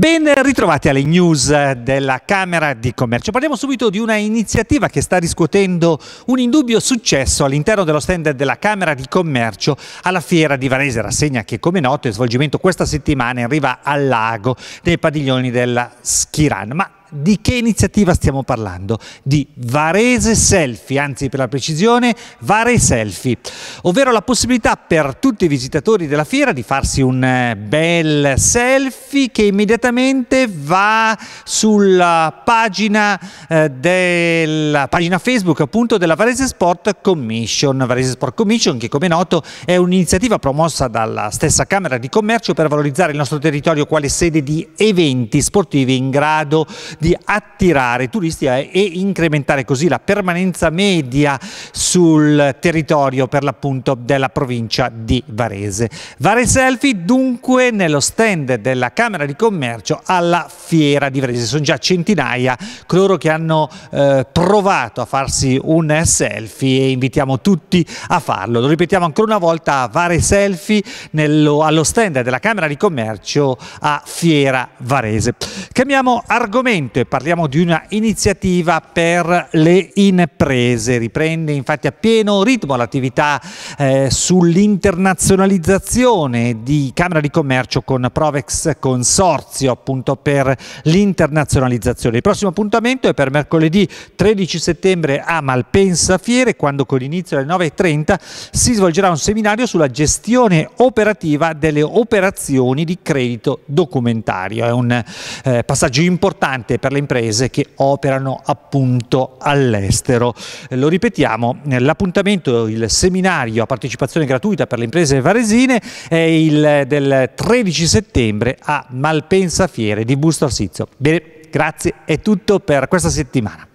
Ben ritrovati alle news della Camera di Commercio. Parliamo subito di una iniziativa che sta riscuotendo un indubbio successo all'interno dello stand della Camera di Commercio alla Fiera di Varese, rassegna che come noto è svolgimento questa settimana in riva al lago nei padiglioni della Schiran. Ma di che iniziativa stiamo parlando? Di Varese Selfie, anzi per la precisione Vare Selfie, ovvero la possibilità per tutti i visitatori della fiera di farsi un eh, bel selfie che immediatamente va sulla pagina, eh, della, pagina Facebook appunto della Varese Sport Commission, Varese Sport Commission che come noto è un'iniziativa promossa dalla stessa Camera di Commercio per valorizzare il nostro territorio quale sede di eventi sportivi in grado di attirare turisti eh, e incrementare così la permanenza media sul territorio per l'appunto della provincia di Varese. Vare Selfie dunque nello stand della Camera di Commercio alla Fiera di Varese. Sono già centinaia coloro che hanno eh, provato a farsi un selfie e invitiamo tutti a farlo. Lo ripetiamo ancora una volta, Vare Selfie nello, allo stand della Camera di Commercio a Fiera Varese. Cambiamo argomento e parliamo di una iniziativa per le imprese. Riprende infatti a pieno ritmo l'attività eh, sull'internazionalizzazione di Camera di Commercio con Provex Consorzio appunto per l'internazionalizzazione. Il prossimo appuntamento è per mercoledì 13 settembre a Malpensa Fiere quando con l'inizio alle 9.30 si svolgerà un seminario sulla gestione operativa delle operazioni di credito documentario. È un eh, passaggio importante per le imprese che operano appunto all'estero. Eh, lo ripetiamo, eh, l'appuntamento, il seminario a partecipazione gratuita per le imprese varesine è il eh, del 13 settembre a Malpensa Fiere di Busto Arsizio. Bene, grazie, è tutto per questa settimana.